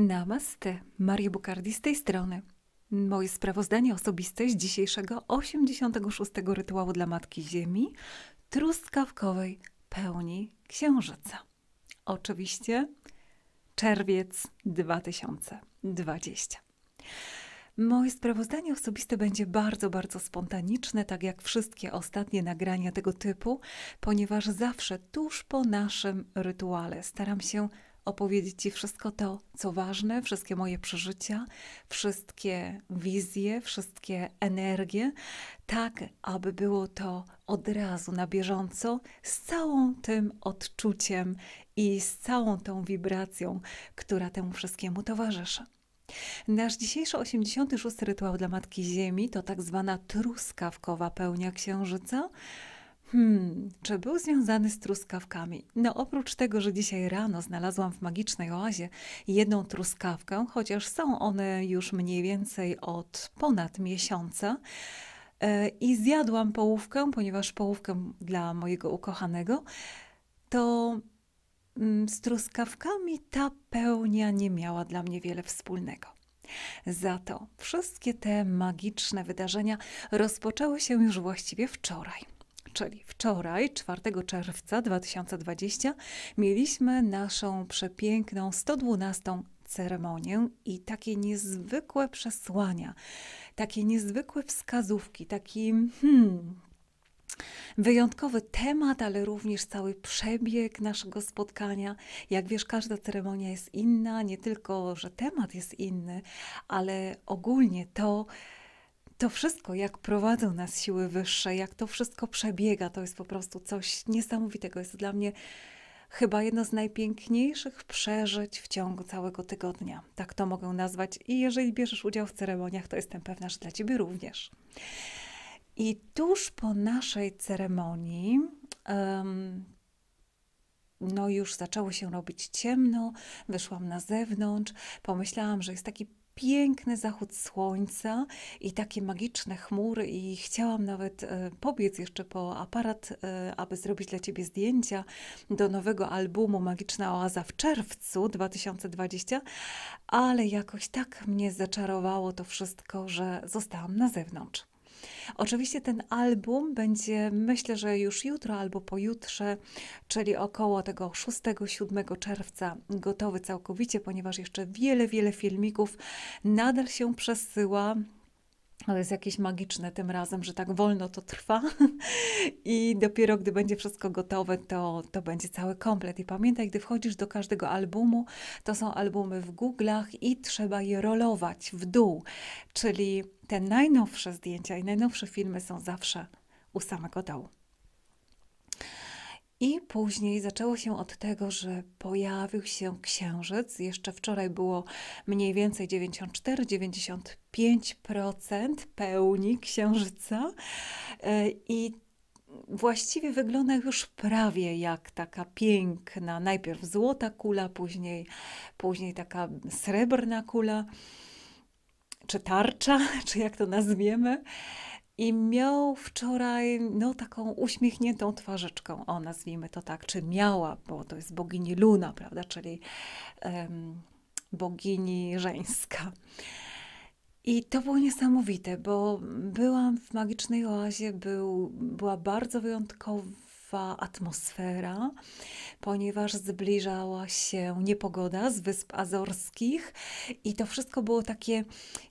Namaste, Maria Bukardi z tej strony. Moje sprawozdanie osobiste z dzisiejszego 86. rytuału dla Matki Ziemi, truskawkowej pełni księżyca. Oczywiście czerwiec 2020. Moje sprawozdanie osobiste będzie bardzo, bardzo spontaniczne, tak jak wszystkie ostatnie nagrania tego typu, ponieważ zawsze tuż po naszym rytuale staram się opowiedzieć Ci wszystko to, co ważne, wszystkie moje przeżycia, wszystkie wizje, wszystkie energie, tak aby było to od razu na bieżąco z całą tym odczuciem i z całą tą wibracją, która temu wszystkiemu towarzyszy. Nasz dzisiejszy 86 rytuał dla Matki Ziemi to tak zwana truskawkowa pełnia księżyca. Hmm, czy był związany z truskawkami? No oprócz tego, że dzisiaj rano znalazłam w magicznej oazie jedną truskawkę, chociaż są one już mniej więcej od ponad miesiąca, e, i zjadłam połówkę, ponieważ połówkę dla mojego ukochanego, to mm, z truskawkami ta pełnia nie miała dla mnie wiele wspólnego. Za to wszystkie te magiczne wydarzenia rozpoczęły się już właściwie wczoraj czyli wczoraj, 4 czerwca 2020, mieliśmy naszą przepiękną 112 ceremonię i takie niezwykłe przesłania, takie niezwykłe wskazówki, taki hmm, wyjątkowy temat, ale również cały przebieg naszego spotkania. Jak wiesz, każda ceremonia jest inna, nie tylko, że temat jest inny, ale ogólnie to, to wszystko, jak prowadzą nas siły wyższe, jak to wszystko przebiega, to jest po prostu coś niesamowitego. Jest dla mnie chyba jedno z najpiękniejszych przeżyć w ciągu całego tygodnia. Tak to mogę nazwać. I jeżeli bierzesz udział w ceremoniach, to jestem pewna, że dla ciebie również. I tuż po naszej ceremonii. Um, no już zaczęło się robić ciemno, wyszłam na zewnątrz, pomyślałam, że jest taki piękny zachód słońca i takie magiczne chmury i chciałam nawet e, pobiec jeszcze po aparat, e, aby zrobić dla Ciebie zdjęcia do nowego albumu Magiczna Oaza w czerwcu 2020, ale jakoś tak mnie zaczarowało to wszystko, że zostałam na zewnątrz. Oczywiście ten album będzie, myślę, że już jutro albo pojutrze, czyli około tego 6-7 czerwca, gotowy całkowicie, ponieważ jeszcze wiele, wiele filmików nadal się przesyła ale no, jest jakieś magiczne tym razem, że tak wolno to trwa i dopiero gdy będzie wszystko gotowe, to, to będzie cały komplet. I pamiętaj, gdy wchodzisz do każdego albumu, to są albumy w Google'ach i trzeba je rolować w dół, czyli te najnowsze zdjęcia i najnowsze filmy są zawsze u samego dołu. I później zaczęło się od tego, że pojawił się księżyc. Jeszcze wczoraj było mniej więcej 94-95% pełni księżyca. E, I właściwie wygląda już prawie jak taka piękna, najpierw złota kula, później, później taka srebrna kula, czy tarcza, czy jak to nazwiemy i miał wczoraj no, taką uśmiechniętą twarzyczką, o nazwijmy to tak, czy miała, bo to jest bogini Luna, prawda, czyli um, bogini żeńska. I to było niesamowite, bo byłam w magicznej oazie, był, była bardzo wyjątkowa atmosfera, ponieważ zbliżała się niepogoda z Wysp Azorskich i to wszystko było takie,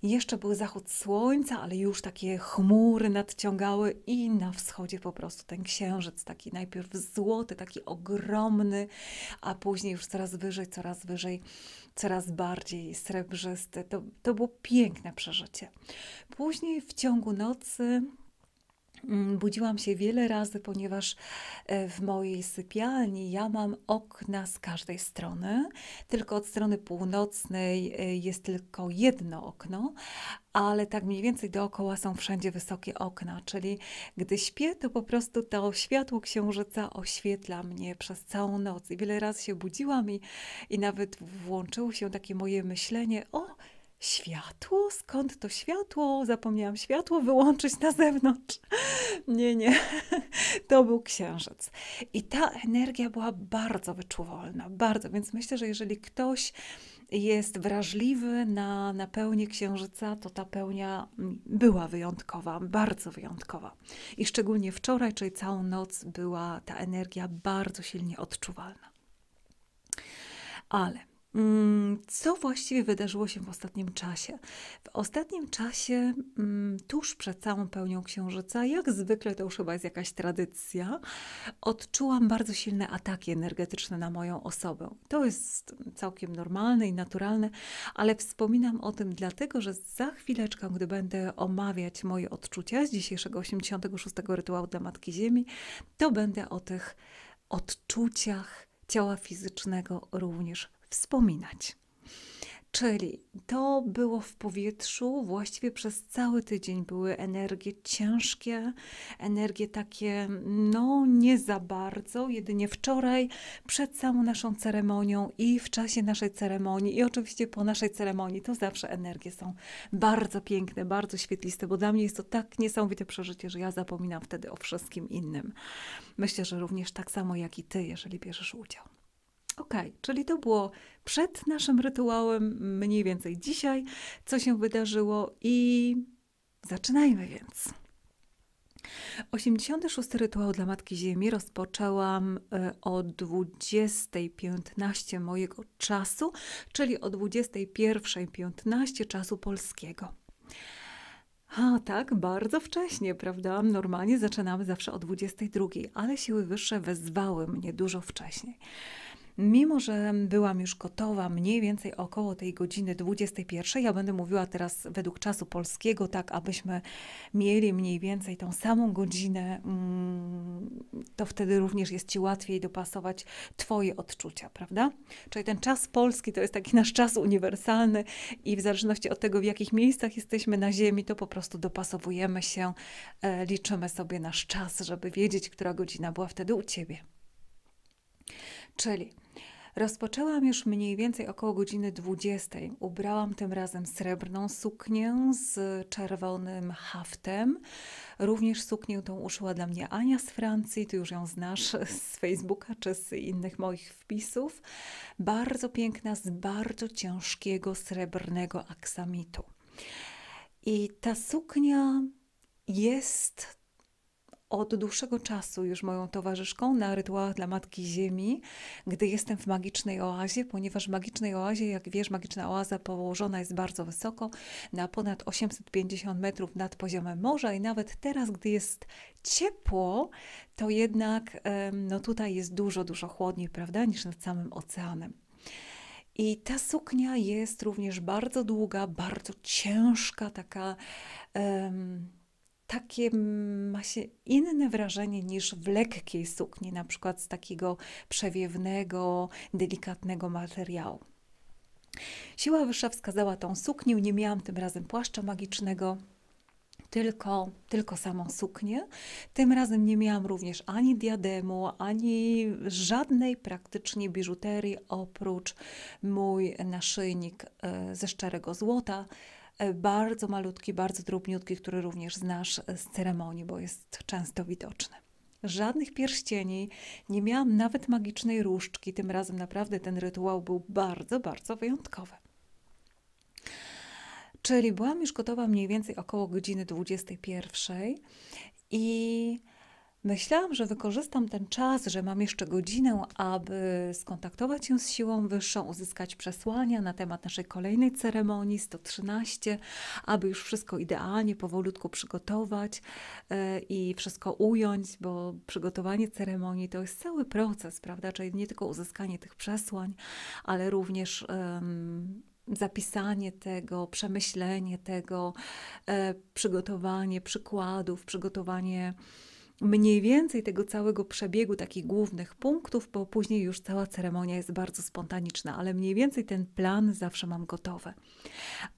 jeszcze był zachód słońca, ale już takie chmury nadciągały i na wschodzie po prostu ten księżyc, taki najpierw złoty, taki ogromny, a później już coraz wyżej, coraz wyżej, coraz bardziej srebrzysty. To, to było piękne przeżycie. Później w ciągu nocy Mm, budziłam się wiele razy, ponieważ e, w mojej sypialni ja mam okna z każdej strony, tylko od strony północnej e, jest tylko jedno okno, ale tak mniej więcej dookoła są wszędzie wysokie okna, czyli gdy śpię, to po prostu to światło księżyca oświetla mnie przez całą noc. I wiele razy się budziłam i, i nawet włączyło się takie moje myślenie: o, Światło? Skąd to światło? Zapomniałam światło wyłączyć na zewnątrz. Nie, nie, to był księżyc. I ta energia była bardzo wyczuwalna, bardzo, więc myślę, że jeżeli ktoś jest wrażliwy na, na pełnię księżyca, to ta pełnia była wyjątkowa, bardzo wyjątkowa. I szczególnie wczoraj, czyli całą noc, była ta energia bardzo silnie odczuwalna. Ale Mm, co właściwie wydarzyło się w ostatnim czasie? W ostatnim czasie, mm, tuż przed całą pełnią księżyca, jak zwykle to już chyba jest jakaś tradycja, odczułam bardzo silne ataki energetyczne na moją osobę. To jest całkiem normalne i naturalne, ale wspominam o tym dlatego, że za chwileczkę, gdy będę omawiać moje odczucia z dzisiejszego 86 rytuału dla Matki Ziemi, to będę o tych odczuciach ciała fizycznego również wspominać. Czyli to było w powietrzu, właściwie przez cały tydzień były energie ciężkie, energie takie, no nie za bardzo. Jedynie wczoraj, przed samą naszą ceremonią i w czasie naszej ceremonii, i oczywiście po naszej ceremonii, to zawsze energie są bardzo piękne, bardzo świetliste, bo dla mnie jest to tak niesamowite przeżycie, że ja zapominam wtedy o wszystkim innym. Myślę, że również tak samo jak i ty, jeżeli bierzesz udział. Ok, czyli to było przed naszym rytuałem, mniej więcej dzisiaj, co się wydarzyło i zaczynajmy więc. 86. rytuał dla Matki Ziemi rozpoczęłam e, o 20.15 mojego czasu, czyli o 21.15 czasu polskiego. A tak, bardzo wcześnie, prawda? Normalnie zaczynamy zawsze o 22, ale siły wyższe wezwały mnie dużo wcześniej. Mimo, że byłam już gotowa mniej więcej około tej godziny 21, ja będę mówiła teraz według czasu polskiego, tak abyśmy mieli mniej więcej tą samą godzinę, mm, to wtedy również jest Ci łatwiej dopasować Twoje odczucia, prawda? Czyli ten czas polski to jest taki nasz czas uniwersalny i w zależności od tego, w jakich miejscach jesteśmy na Ziemi, to po prostu dopasowujemy się, e, liczymy sobie nasz czas, żeby wiedzieć, która godzina była wtedy u Ciebie. Czyli Rozpoczęłam już mniej więcej około godziny 20. Ubrałam tym razem srebrną suknię z czerwonym haftem. Również suknię tą uszyła dla mnie Ania z Francji, ty już ją znasz z Facebooka czy z innych moich wpisów. Bardzo piękna, z bardzo ciężkiego srebrnego aksamitu. I ta suknia jest od dłuższego czasu już moją towarzyszką na rytuałach dla Matki Ziemi, gdy jestem w magicznej oazie, ponieważ w magicznej oazie, jak wiesz, magiczna oaza położona jest bardzo wysoko, na ponad 850 metrów nad poziomem morza i nawet teraz, gdy jest ciepło, to jednak no tutaj jest dużo, dużo chłodniej, prawda, niż nad samym oceanem. I ta suknia jest również bardzo długa, bardzo ciężka, taka um, takie ma się inne wrażenie niż w lekkiej sukni, na przykład z takiego przewiewnego, delikatnego materiału. Siła wyższa wskazała tą suknię, nie miałam tym razem płaszcza magicznego, tylko, tylko samą suknię. Tym razem nie miałam również ani diademu, ani żadnej praktycznie biżuterii oprócz mój naszyjnik e, ze szczerego złota, E, bardzo malutki, bardzo drobniutki, który również znasz z ceremonii, bo jest często widoczny. Żadnych pierścieni, nie miałam nawet magicznej różdżki. Tym razem naprawdę ten rytuał był bardzo, bardzo wyjątkowy. Czyli byłam już gotowa mniej więcej około godziny 21 i Myślałam, że wykorzystam ten czas, że mam jeszcze godzinę, aby skontaktować się z siłą wyższą, uzyskać przesłania na temat naszej kolejnej ceremonii 113, aby już wszystko idealnie, powolutku przygotować e, i wszystko ująć, bo przygotowanie ceremonii to jest cały proces, prawda? Czyli nie tylko uzyskanie tych przesłań, ale również. Um, zapisanie tego, przemyślenie tego, e, przygotowanie przykładów, przygotowanie mniej więcej tego całego przebiegu takich głównych punktów, bo później już cała ceremonia jest bardzo spontaniczna, ale mniej więcej ten plan zawsze mam gotowy.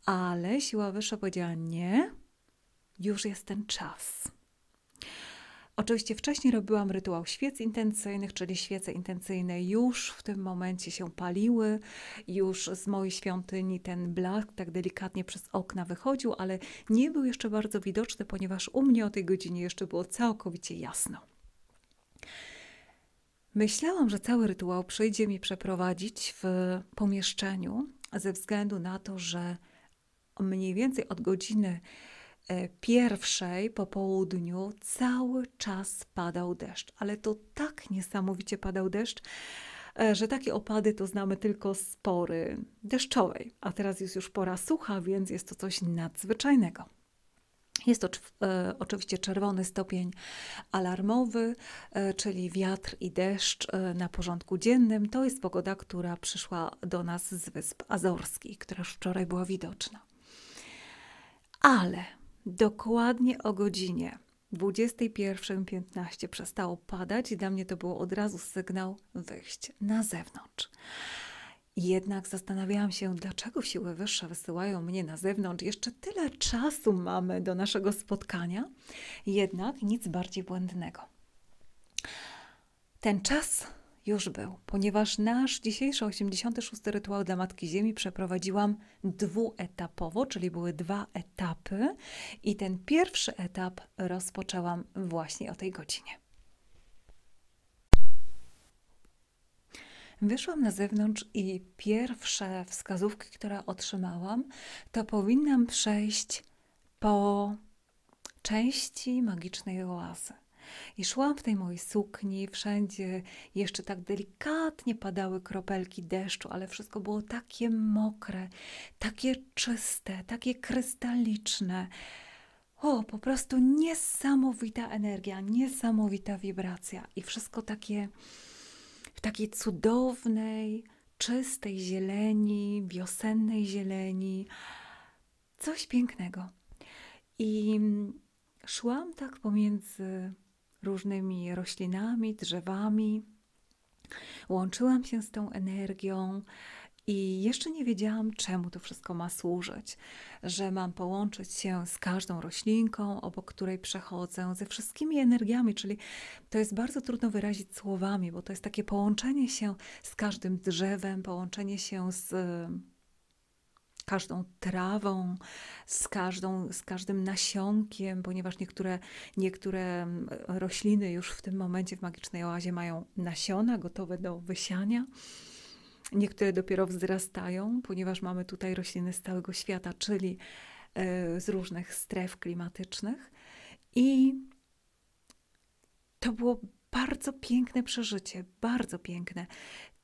Ale siła wyższa powiedziała: Nie, już jest ten czas. Oczywiście wcześniej robiłam rytuał świec intencyjnych, czyli świece intencyjne już w tym momencie się paliły, już z mojej świątyni ten blask tak delikatnie przez okna wychodził, ale nie był jeszcze bardzo widoczny, ponieważ u mnie o tej godzinie jeszcze było całkowicie jasno. Myślałam, że cały rytuał przyjdzie mi przeprowadzić w pomieszczeniu, ze względu na to, że mniej więcej od godziny E, pierwszej po południu cały czas padał deszcz, ale to tak niesamowicie padał deszcz, e, że takie opady to znamy tylko z pory deszczowej, a teraz jest już pora sucha, więc jest to coś nadzwyczajnego. Jest to e, oczywiście czerwony stopień alarmowy, e, czyli wiatr i deszcz e, na porządku dziennym. To jest pogoda, która przyszła do nas z Wysp Azorskich, która już wczoraj była widoczna. Ale dokładnie o godzinie 21.15 przestało padać i dla mnie to było od razu sygnał wyjść na zewnątrz. Jednak zastanawiałam się, dlaczego siły wyższe wysyłają mnie na zewnątrz. Jeszcze tyle czasu mamy do naszego spotkania, jednak nic bardziej błędnego. Ten czas już był, ponieważ nasz dzisiejszy 86. rytuał dla Matki Ziemi przeprowadziłam dwuetapowo, czyli były dwa etapy, i ten pierwszy etap rozpoczęłam właśnie o tej godzinie. Wyszłam na zewnątrz i pierwsze wskazówki, które otrzymałam, to powinnam przejść po części magicznej oazy. I szłam w tej mojej sukni, wszędzie jeszcze tak delikatnie padały kropelki deszczu, ale wszystko było takie mokre, takie czyste, takie krystaliczne. O, po prostu niesamowita energia, niesamowita wibracja i wszystko takie w takiej cudownej, czystej zieleni, wiosennej zieleni. Coś pięknego. I szłam tak pomiędzy różnymi roślinami, drzewami. Łączyłam się z tą energią i jeszcze nie wiedziałam, czemu to wszystko ma służyć, że mam połączyć się z każdą roślinką, obok której przechodzę, ze wszystkimi energiami, czyli to jest bardzo trudno wyrazić słowami, bo to jest takie połączenie się z każdym drzewem, połączenie się z każdą trawą, z, każdą, z każdym nasionkiem, ponieważ niektóre, niektóre mm, rośliny już w tym momencie w magicznej oazie mają nasiona gotowe do wysiania. Niektóre dopiero wzrastają, ponieważ mamy tutaj rośliny z całego świata, czyli e, z różnych stref klimatycznych. I to było bardzo piękne przeżycie, bardzo piękne.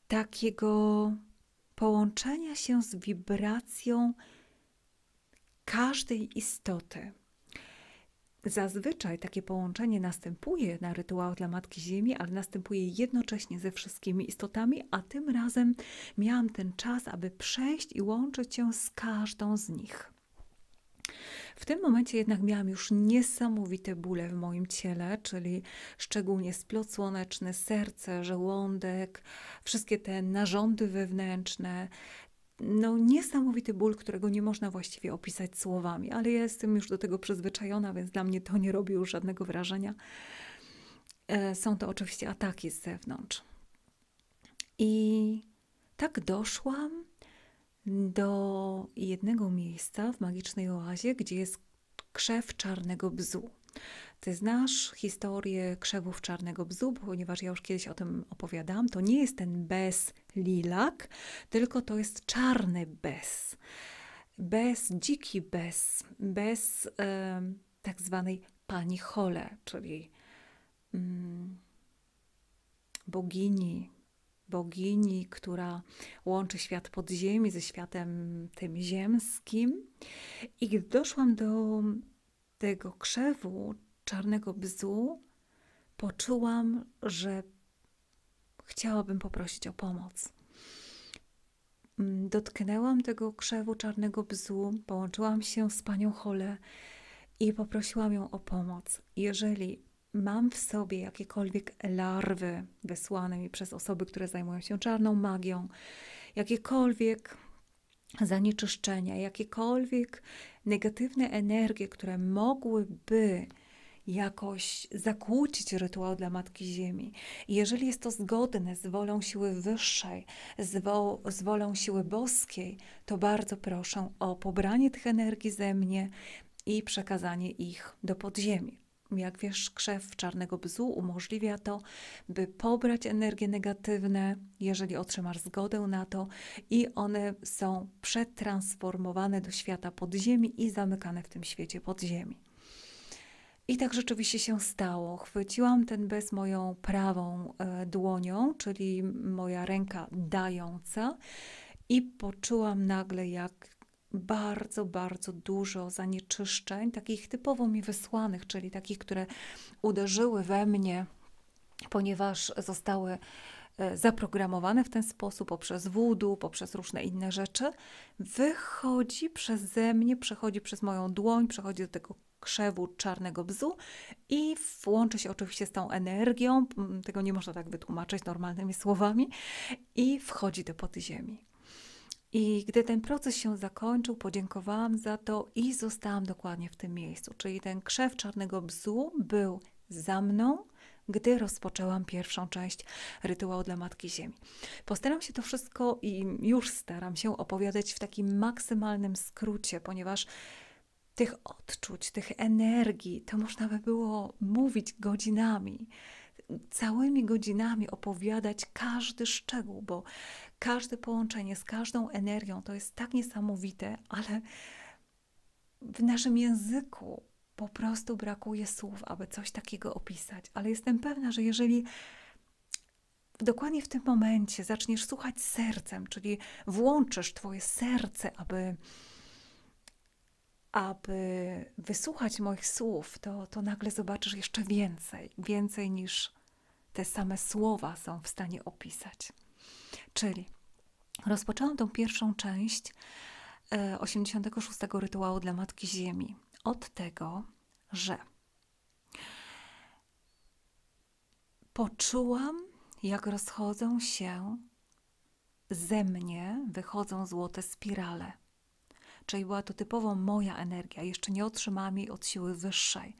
Takiego połączenia się z wibracją każdej istoty. Zazwyczaj takie połączenie następuje na rytuał dla Matki Ziemi, ale następuje jednocześnie ze wszystkimi istotami, a tym razem miałam ten czas, aby przejść i łączyć się z każdą z nich. W tym momencie jednak miałam już niesamowite bóle w moim ciele, czyli szczególnie splot słoneczny, serce, żołądek, wszystkie te narządy wewnętrzne. No, niesamowity ból, którego nie można właściwie opisać słowami, ale ja jestem już do tego przyzwyczajona, więc dla mnie to nie robi już żadnego wrażenia. E, są to oczywiście ataki z zewnątrz. I tak doszłam do jednego miejsca w magicznej oazie, gdzie jest krzew czarnego bzu. Ty znasz historię krzewów czarnego bzu, ponieważ ja już kiedyś o tym opowiadam? To nie jest ten bez lilak, tylko to jest czarny bez. Bez, dziki bez, bez e, tak zwanej pani Hole, czyli mm, bogini, bogini, która łączy świat podziemi ze światem tym ziemskim. I gdy doszłam do tego krzewu czarnego bzu, poczułam, że chciałabym poprosić o pomoc. Dotknęłam tego krzewu czarnego bzu, połączyłam się z panią Hole i poprosiłam ją o pomoc. Jeżeli mam w sobie jakiekolwiek larwy wysłane mi przez osoby, które zajmują się czarną magią, jakiekolwiek zanieczyszczenia, jakiekolwiek negatywne energie, które mogłyby jakoś zakłócić rytuał dla Matki Ziemi. I jeżeli jest to zgodne z wolą siły wyższej, z, wo z wolą siły boskiej, to bardzo proszę o pobranie tych energii ze mnie i przekazanie ich do podziemi, jak wiesz, krzew czarnego bzu umożliwia to, by pobrać energie negatywne, jeżeli otrzymasz zgodę na to, i one są przetransformowane do świata podziemi i zamykane w tym świecie podziemi. I tak rzeczywiście się stało. Chwyciłam ten bez moją prawą e, dłonią, czyli moja ręka dająca, i poczułam nagle, jak bardzo, bardzo dużo zanieczyszczeń, takich typowo mi wysłanych, czyli takich, które uderzyły we mnie, ponieważ zostały e, zaprogramowane w ten sposób poprzez wódu, poprzez różne inne rzeczy, wychodzi przeze mnie, przechodzi przez moją dłoń, przechodzi do tego krzewu czarnego bzu i włączy się oczywiście z tą energią, tego nie można tak wytłumaczyć normalnymi słowami, i wchodzi do podziemi. I gdy ten proces się zakończył, podziękowałam za to i zostałam dokładnie w tym miejscu. Czyli ten krzew czarnego bzu był za mną, gdy rozpoczęłam pierwszą część rytuału dla Matki Ziemi. Postaram się to wszystko i już staram się opowiadać w takim maksymalnym skrócie, ponieważ tych odczuć, tych energii, to można by było mówić godzinami, całymi godzinami opowiadać każdy szczegół, bo każde połączenie z każdą energią to jest tak niesamowite, ale w naszym języku po prostu brakuje słów, aby coś takiego opisać. Ale jestem pewna, że jeżeli dokładnie w tym momencie zaczniesz słuchać sercem, czyli włączysz Twoje serce, aby, aby wysłuchać moich słów, to, to nagle zobaczysz jeszcze więcej, więcej niż te same słowa są w stanie opisać. Czyli rozpoczęłam tą pierwszą część 86 e, rytuału dla Matki Ziemi od tego, że poczułam, jak rozchodzą się ze mnie, wychodzą złote spirale. Czyli była to typowo moja energia, jeszcze nie otrzymałam jej od siły wyższej.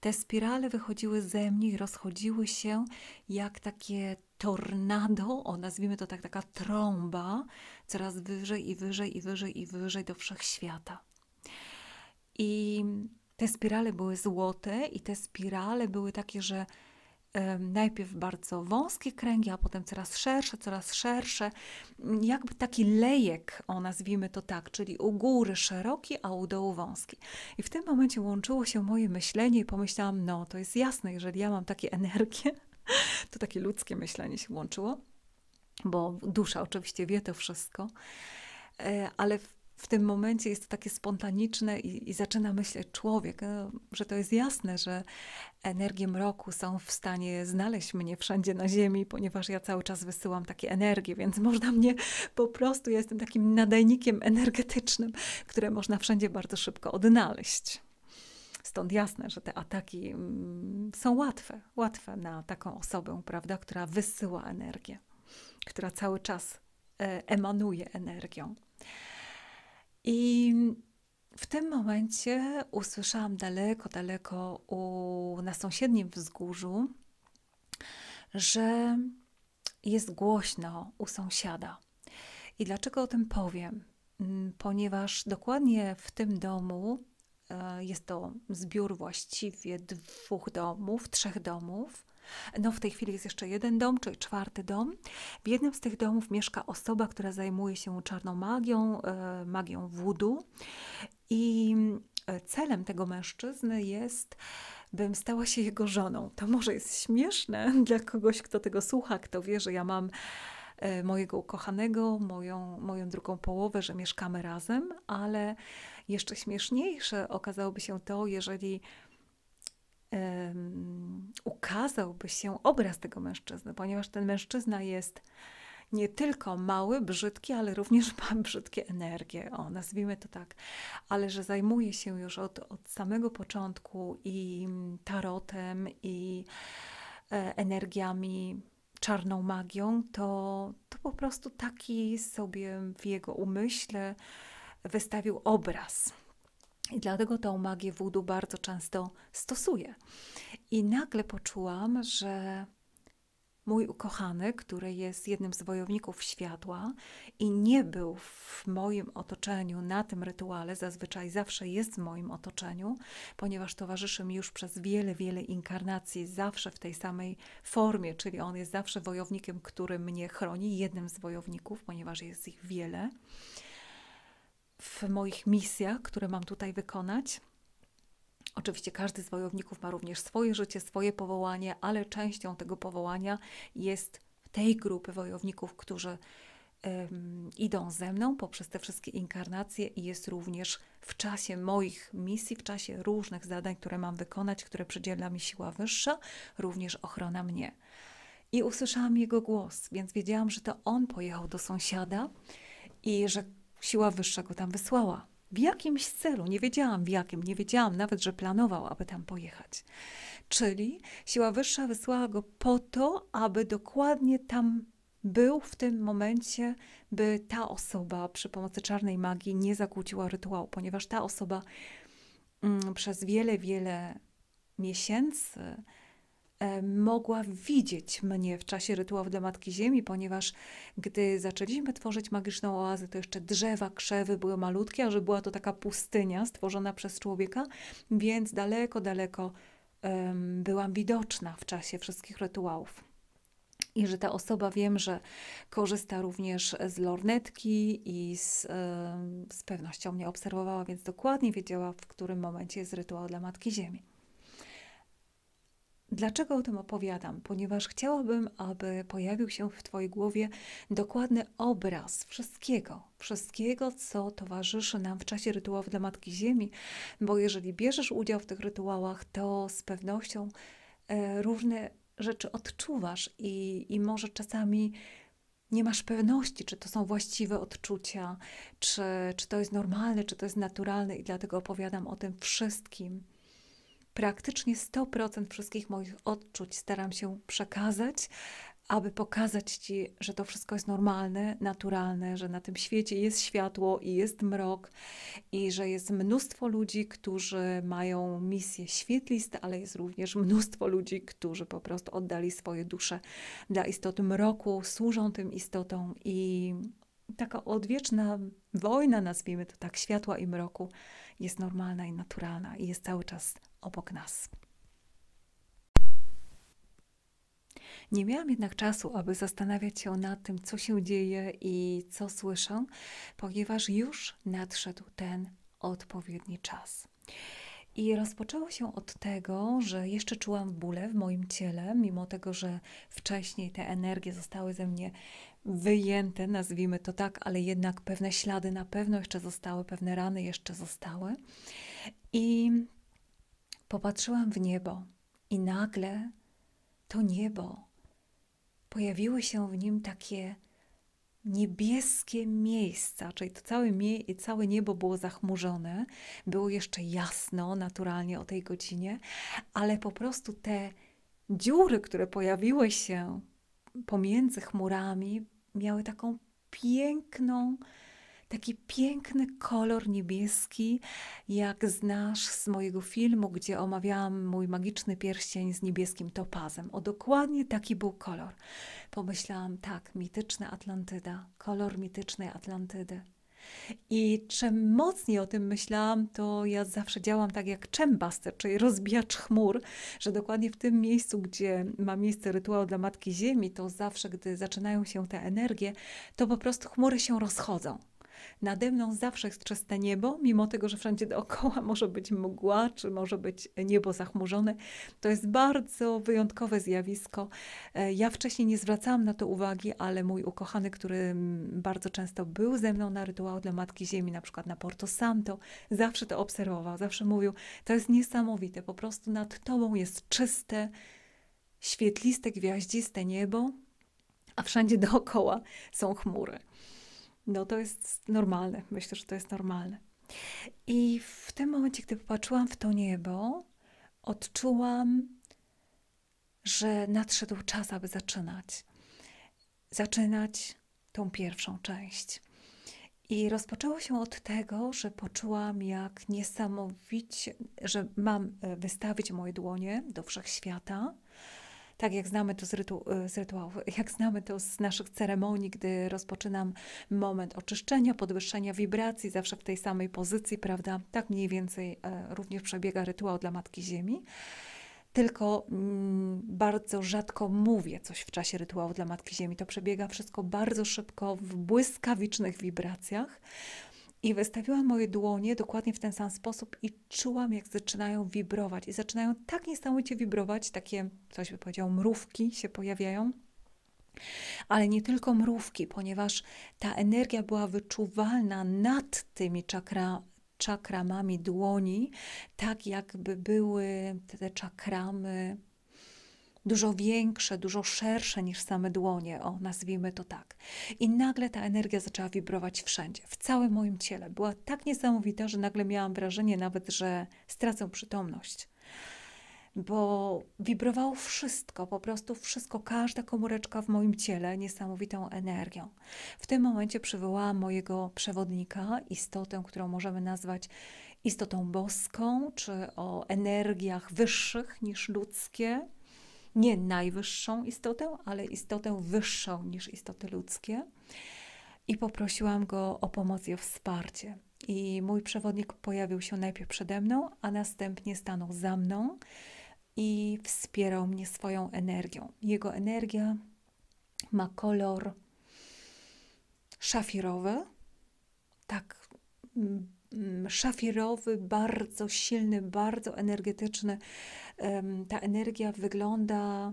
Te spirale wychodziły ze mnie i rozchodziły się jak takie tornado, o nazwijmy to tak, taka trąba, coraz wyżej i wyżej i wyżej i wyżej do wszechświata. I te spirale były złote, i te spirale były takie, że najpierw bardzo wąskie kręgi, a potem coraz szersze, coraz szersze, jakby taki lejek, o nazwijmy to tak, czyli u góry szeroki, a u dołu wąski. I w tym momencie łączyło się moje myślenie i pomyślałam, no to jest jasne, jeżeli ja mam takie energie, to takie ludzkie myślenie się łączyło, bo dusza oczywiście wie to wszystko, e, ale w w tym momencie jest to takie spontaniczne i, i zaczyna myśleć człowiek, no, że to jest jasne, że energie mroku są w stanie znaleźć mnie wszędzie na Ziemi, ponieważ ja cały czas wysyłam takie energie, więc można mnie po prostu, ja jestem takim nadajnikiem energetycznym, które można wszędzie bardzo szybko odnaleźć. Stąd jasne, że te ataki mm, są łatwe, łatwe na taką osobę, prawda, która wysyła energię, która cały czas e, emanuje energią. I w tym momencie usłyszałam daleko, daleko u, na sąsiednim wzgórzu, że jest głośno u sąsiada. I dlaczego o tym powiem? Mm, ponieważ dokładnie w tym domu E, jest to zbiór właściwie dwóch domów, trzech domów. No, w tej chwili jest jeszcze jeden dom, czyli czwarty dom. W jednym z tych domów mieszka osoba, która zajmuje się czarną magią, e, magią wudu. I e, celem tego mężczyzny jest, bym stała się jego żoną. To może jest śmieszne dla kogoś, kto tego słucha, kto wie, że ja mam E, mojego ukochanego, moją, moją drugą połowę, że mieszkamy razem, ale jeszcze śmieszniejsze okazałoby się to, jeżeli um, ukazałby się obraz tego mężczyzny, ponieważ ten mężczyzna jest nie tylko mały, brzydki, ale również ma brzydkie energie, o, nazwijmy to tak, ale że zajmuje się już od, od samego początku i tarotem, i e, energiami czarną magią, to, to po prostu taki sobie w jego umyśle wystawił obraz. I dlatego tą magię wódu bardzo często stosuje. I nagle poczułam, że mój ukochany, który jest jednym z wojowników światła i nie był w moim otoczeniu na tym rytuale, zazwyczaj zawsze jest w moim otoczeniu, ponieważ towarzyszy mi już przez wiele, wiele inkarnacji, zawsze w tej samej formie, czyli on jest zawsze wojownikiem, który mnie chroni, jednym z wojowników, ponieważ jest ich wiele. W moich misjach, które mam tutaj wykonać, Oczywiście każdy z wojowników ma również swoje życie, swoje powołanie, ale częścią tego powołania jest tej grupy wojowników, którzy um, idą ze mną poprzez te wszystkie inkarnacje i jest również w czasie moich misji, w czasie różnych zadań, które mam wykonać, które przydziela mi siła wyższa, również ochrona mnie. I usłyszałam jego głos, więc wiedziałam, że to on pojechał do sąsiada i że siła wyższa go tam wysłała w jakimś celu, nie wiedziałam w jakim, nie wiedziałam nawet, że planował, aby tam pojechać. Czyli siła wyższa wysłała go po to, aby dokładnie tam był w tym momencie, by ta osoba przy pomocy czarnej magii nie zakłóciła rytuału, ponieważ ta osoba mm, przez wiele, wiele miesięcy mogła widzieć mnie w czasie rytuałów dla Matki Ziemi, ponieważ gdy zaczęliśmy tworzyć magiczną oazę, to jeszcze drzewa, krzewy były malutkie, a że była to taka pustynia stworzona przez człowieka, więc daleko, daleko um, byłam widoczna w czasie wszystkich rytuałów i że ta osoba wiem, że korzysta również z lornetki i z, z pewnością mnie obserwowała, więc dokładnie wiedziała, w którym momencie jest rytuał dla Matki Ziemi. Dlaczego o tym opowiadam? Ponieważ chciałabym, aby pojawił się w Twojej głowie dokładny obraz wszystkiego, wszystkiego, co towarzyszy nam w czasie rytuałów dla Matki Ziemi, bo jeżeli bierzesz udział w tych rytuałach, to z pewnością e, różne rzeczy odczuwasz i, i może czasami nie masz pewności, czy to są właściwe odczucia, czy, czy to jest normalne, czy to jest naturalne, i dlatego opowiadam o tym wszystkim praktycznie 100% wszystkich moich odczuć staram się przekazać, aby pokazać Ci, że to wszystko jest normalne, naturalne, że na tym świecie jest światło i jest mrok i że jest mnóstwo ludzi, którzy mają misję świetliste, ale jest również mnóstwo ludzi, którzy po prostu oddali swoje dusze dla istoty mroku, służą tym istotom i taka odwieczna wojna, nazwijmy to tak, światła i mroku jest normalna i naturalna i jest cały czas obok nas. Nie miałam jednak czasu, aby zastanawiać się nad tym, co się dzieje i co słyszę, ponieważ już nadszedł ten odpowiedni czas. I rozpoczęło się od tego, że jeszcze czułam bóle w moim ciele, mimo tego, że wcześniej te energie zostały ze mnie wyjęte, nazwijmy to tak, ale jednak pewne ślady na pewno jeszcze zostały, pewne rany jeszcze zostały. I popatrzyłam w niebo i nagle to niebo, pojawiły się w nim takie niebieskie miejsca, czyli to całe, mie- całe niebo było zachmurzone, było jeszcze jasno naturalnie o tej godzinie, ale po prostu te dziury, które pojawiły się pomiędzy chmurami miały taką piękną, taki piękny kolor niebieski, jak znasz z mojego filmu, gdzie omawiałam mój magiczny pierścień z niebieskim topazem. O dokładnie taki był kolor. Pomyślałam, tak, mityczna Atlantyda, kolor mitycznej Atlantydy. I czym mocniej o tym myślałam, to ja zawsze działam tak jak chembuster, czyli rozbijacz chmur, że dokładnie w tym miejscu, gdzie ma miejsce rytuał dla Matki Ziemi, to zawsze, gdy zaczynają się te energie, to po prostu chmury się rozchodzą. Nade mną zawsze jest czyste niebo, mimo tego, że wszędzie dookoła może być mgła, czy może być niebo zachmurzone. To jest bardzo wyjątkowe zjawisko. E, ja wcześniej nie zwracałam na to uwagi, ale mój ukochany, który bardzo często był ze mną na rytuał dla Matki Ziemi, na przykład na Porto Santo, zawsze to obserwował, zawsze mówił, to jest niesamowite, po prostu nad tobą jest czyste, świetliste, gwiaździste niebo, a wszędzie dookoła są chmury. No to jest normalne, myślę, że to jest normalne. I w tym momencie, gdy popatrzyłam w to niebo, odczułam, że nadszedł czas, aby zaczynać. Zaczynać tą pierwszą część. I rozpoczęło się od tego, że poczułam, jak niesamowicie, że mam e, wystawić moje dłonie do wszechświata tak jak znamy to z, rytu, y, z rytuałów, jak znamy to z naszych ceremonii, gdy rozpoczynam moment oczyszczenia, podwyższenia wibracji, zawsze w tej samej pozycji, prawda? Tak mniej więcej e, również przebiega rytuał dla Matki Ziemi tylko mm, bardzo rzadko mówię coś w czasie rytuału dla Matki Ziemi. To przebiega wszystko bardzo szybko, w błyskawicznych wibracjach. I wystawiłam moje dłonie dokładnie w ten sam sposób i czułam, jak zaczynają wibrować. I zaczynają tak niesamowicie wibrować, takie, coś by powiedział, mrówki się pojawiają. Ale nie tylko mrówki, ponieważ ta energia była wyczuwalna nad tymi czakra, czakramami dłoni, tak jakby były te czakramy dużo większe, dużo szersze niż same dłonie, o nazwijmy to tak. I nagle ta energia zaczęła wibrować wszędzie, w całym moim ciele. Była tak niesamowita, że nagle miałam wrażenie nawet, że stracę przytomność. Bo wibrowało wszystko, po prostu wszystko, każda komóreczka w moim ciele niesamowitą energią. W tym momencie przywołałam mojego przewodnika, istotę, którą możemy nazwać istotą boską, czy o energiach wyższych niż ludzkie, nie najwyższą istotę, ale istotę wyższą niż istoty ludzkie. I poprosiłam go o pomoc i o wsparcie. I mój przewodnik pojawił się najpierw przede mną, a następnie stanął za mną i wspierał mnie swoją energią. Jego energia ma kolor szafirowy, tak mm, Mm, szafirowy, bardzo silny, bardzo energetyczny. Ta energia wygląda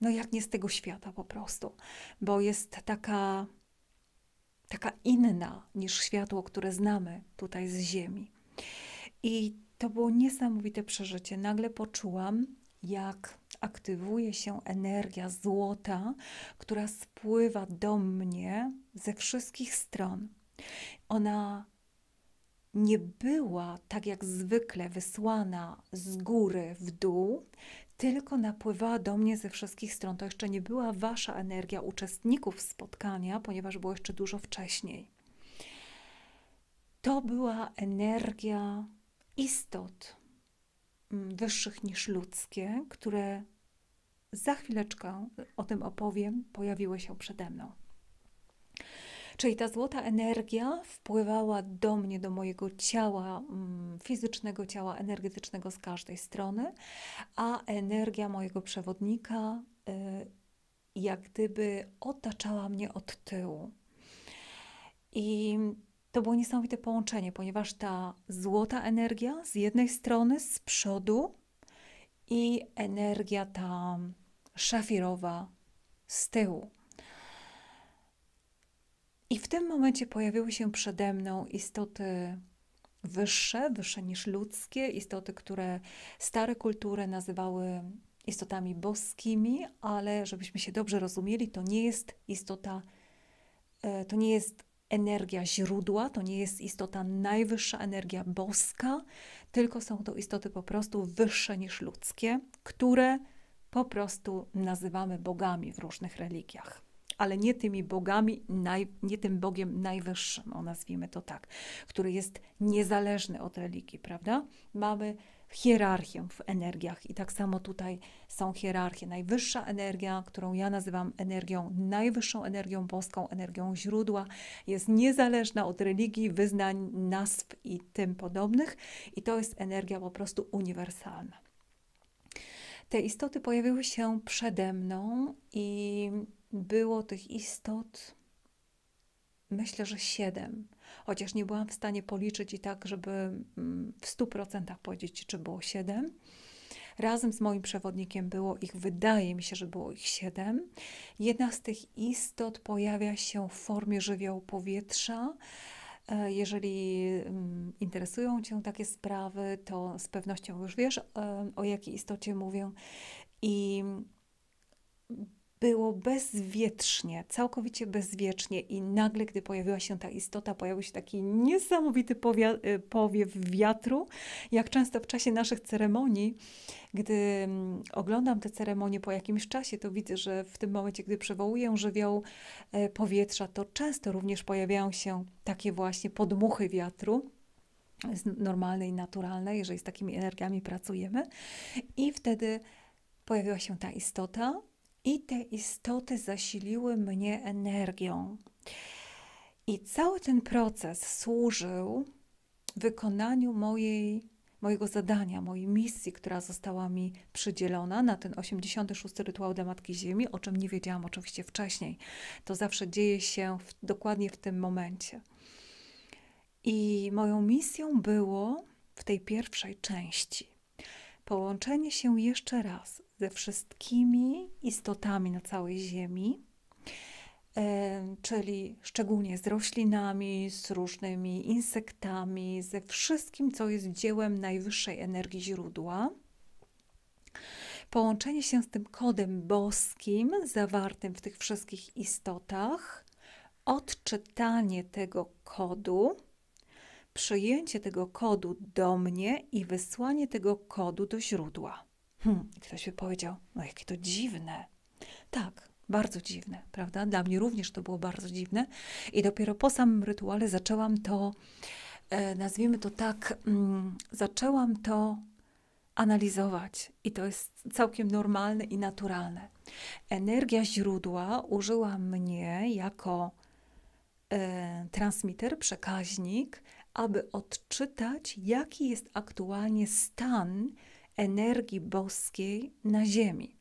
no jak nie z tego świata po prostu, bo jest taka, taka inna niż światło, które znamy tutaj z Ziemi. I to było niesamowite przeżycie. Nagle poczułam, jak aktywuje się energia złota, która spływa do mnie ze wszystkich stron. Ona nie była tak jak zwykle wysłana z góry w dół, tylko napływała do mnie ze wszystkich stron. To jeszcze nie była wasza energia uczestników spotkania, ponieważ było jeszcze dużo wcześniej. To była energia istot mm, wyższych niż ludzkie, które za chwileczkę o tym opowiem, pojawiły się przede mną. Czyli ta złota energia wpływała do mnie, do mojego ciała, mm, fizycznego ciała, energetycznego z każdej strony, a energia mojego przewodnika y, jak gdyby otaczała mnie od tyłu. I to było niesamowite połączenie, ponieważ ta złota energia z jednej strony, z przodu i energia ta szafirowa z tyłu. I w tym momencie pojawiły się przede mną istoty wyższe, wyższe niż ludzkie, istoty, które stare kultury nazywały istotami boskimi, ale żebyśmy się dobrze rozumieli, to nie jest istota, e, to nie jest energia źródła, to nie jest istota najwyższa energia boska, tylko są to istoty po prostu wyższe niż ludzkie, które po prostu nazywamy bogami w różnych religiach ale nie tymi bogami, naj, nie tym Bogiem najwyższym, o nazwijmy to tak, który jest niezależny od religii, prawda? Mamy hierarchię w energiach i tak samo tutaj są hierarchie. Najwyższa energia, którą ja nazywam energią, najwyższą energią boską, energią źródła, jest niezależna od religii, wyznań, nazw i tym podobnych i to jest energia po prostu uniwersalna. Te istoty pojawiły się przede mną i było tych istot, myślę, że siedem. Chociaż nie byłam w stanie policzyć i tak, żeby mm, w 100% powiedzieć, czy było siedem. Razem z moim przewodnikiem było ich, wydaje mi się, że było ich siedem. Jedna z tych istot pojawia się w formie żywiołu powietrza. E, jeżeli mm, interesują Cię takie sprawy, to z pewnością już wiesz, e, o jakiej istocie mówię. I było bezwiecznie, całkowicie bezwiecznie i nagle, gdy pojawiła się ta istota, pojawił się taki niesamowity y, powiew wiatru, jak często w czasie naszych ceremonii, gdy mm, oglądam te ceremonie po jakimś czasie, to widzę, że w tym momencie, gdy przywołuję żywioł e, powietrza, to często również pojawiają się takie właśnie podmuchy wiatru normalne i naturalne, jeżeli z takimi energiami pracujemy. I wtedy pojawiła się ta istota, i te istoty zasiliły mnie energią. I cały ten proces służył wykonaniu mojej, mojego zadania, mojej misji, która została mi przydzielona na ten 86 rytuał dla Matki Ziemi, o czym nie wiedziałam oczywiście wcześniej. To zawsze dzieje się w, dokładnie w tym momencie. I moją misją było w tej pierwszej części połączenie się jeszcze raz ze wszystkimi istotami na całej Ziemi, czyli szczególnie z roślinami, z różnymi insektami, ze wszystkim, co jest dziełem najwyższej energii źródła. Połączenie się z tym kodem boskim zawartym w tych wszystkich istotach, odczytanie tego kodu, przyjęcie tego kodu do mnie i wysłanie tego kodu do źródła. Hm, ktoś by powiedział, no jakie to dziwne. Tak, bardzo dziwne, prawda? Dla mnie również to było bardzo dziwne. I dopiero po samym rytuale zaczęłam to, e, nazwijmy to tak, mm, zaczęłam to analizować. I to jest całkiem normalne i naturalne. Energia źródła użyła mnie jako e, transmitter, przekaźnik, aby odczytać, jaki jest aktualnie stan energii boskiej na ziemi.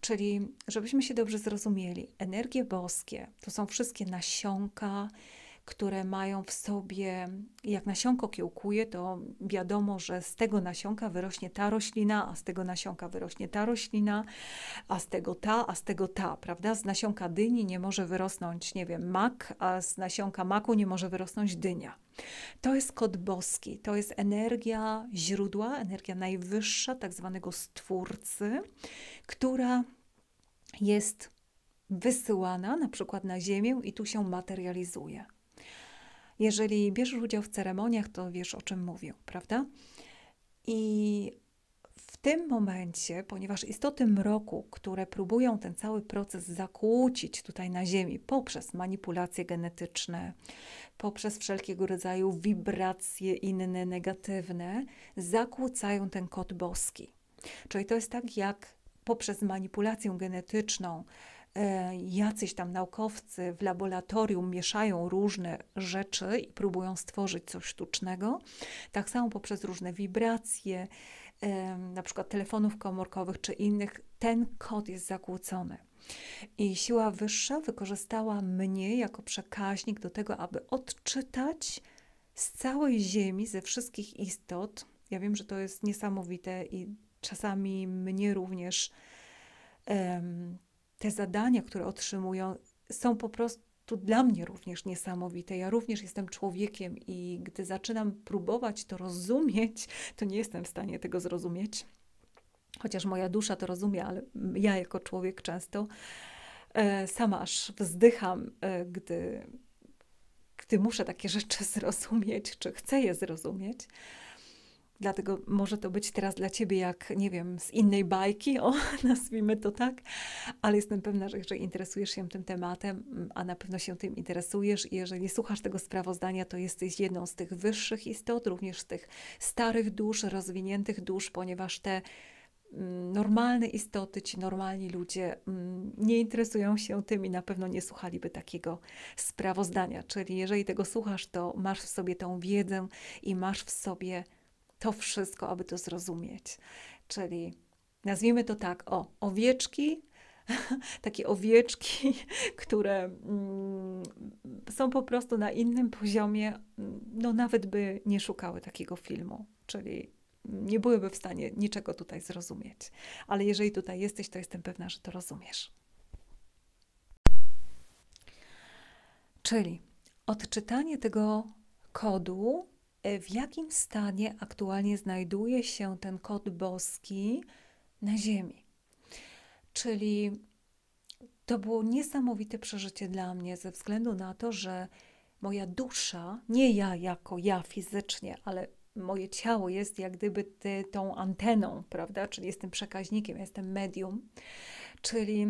Czyli, żebyśmy się dobrze zrozumieli, energie boskie to są wszystkie nasionka, które mają w sobie, jak nasionko kiełkuje, to wiadomo, że z tego nasionka wyrośnie ta roślina, a z tego nasionka wyrośnie ta roślina, a z tego ta, a z tego ta, prawda? Z nasionka dyni nie może wyrosnąć, nie wiem, mak, a z nasionka maku nie może wyrosnąć dynia. To jest kod boski, to jest energia źródła, energia najwyższa, tak zwanego stwórcy, która jest wysyłana na przykład na Ziemię i tu się materializuje jeżeli bierzesz udział w ceremoniach, to wiesz o czym mówię, prawda? I w tym momencie, ponieważ istoty mroku, które próbują ten cały proces zakłócić tutaj na Ziemi poprzez manipulacje genetyczne, poprzez wszelkiego rodzaju wibracje inne, negatywne, zakłócają ten kod boski. Czyli to jest tak, jak poprzez manipulację genetyczną E, jacyś tam naukowcy w laboratorium mieszają różne rzeczy i próbują stworzyć coś sztucznego. Tak samo poprzez różne wibracje, e, na przykład telefonów komórkowych czy innych, ten kod jest zakłócony. I siła wyższa wykorzystała mnie jako przekaźnik do tego, aby odczytać z całej Ziemi, ze wszystkich istot. Ja wiem, że to jest niesamowite i czasami mnie również um, te zadania, które otrzymują, są po prostu dla mnie również niesamowite. Ja również jestem człowiekiem i gdy zaczynam próbować to rozumieć, to nie jestem w stanie tego zrozumieć. Chociaż moja dusza to rozumie, ale ja jako człowiek często e, sama aż wzdycham, e, gdy, gdy muszę takie rzeczy zrozumieć, czy chcę je zrozumieć. Dlatego może to być teraz dla ciebie jak, nie wiem, z innej bajki, o, nazwijmy to tak, ale jestem pewna, że interesujesz się tym tematem, a na pewno się tym interesujesz, jeżeli słuchasz tego sprawozdania, to jesteś jedną z tych wyższych istot, również z tych starych dusz, rozwiniętych dusz, ponieważ te mm, normalne istoty, ci normalni ludzie mm, nie interesują się tym i na pewno nie słuchaliby takiego sprawozdania. Czyli jeżeli tego słuchasz, to masz w sobie tą wiedzę i masz w sobie to wszystko, aby to zrozumieć. Czyli nazwijmy to tak, o owieczki, takie owieczki, które mm, są po prostu na innym poziomie, mm, no nawet by nie szukały takiego filmu, czyli nie byłyby w stanie niczego tutaj zrozumieć. Ale jeżeli tutaj jesteś, to jestem pewna, że to rozumiesz. Czyli odczytanie tego kodu E, w jakim stanie aktualnie znajduje się ten kot boski na Ziemi. Czyli to było niesamowite przeżycie dla mnie, ze względu na to, że moja dusza, nie ja jako ja fizycznie, ale moje ciało jest jak gdyby ty, tą anteną, prawda? Czyli jestem przekaźnikiem, jestem medium, czyli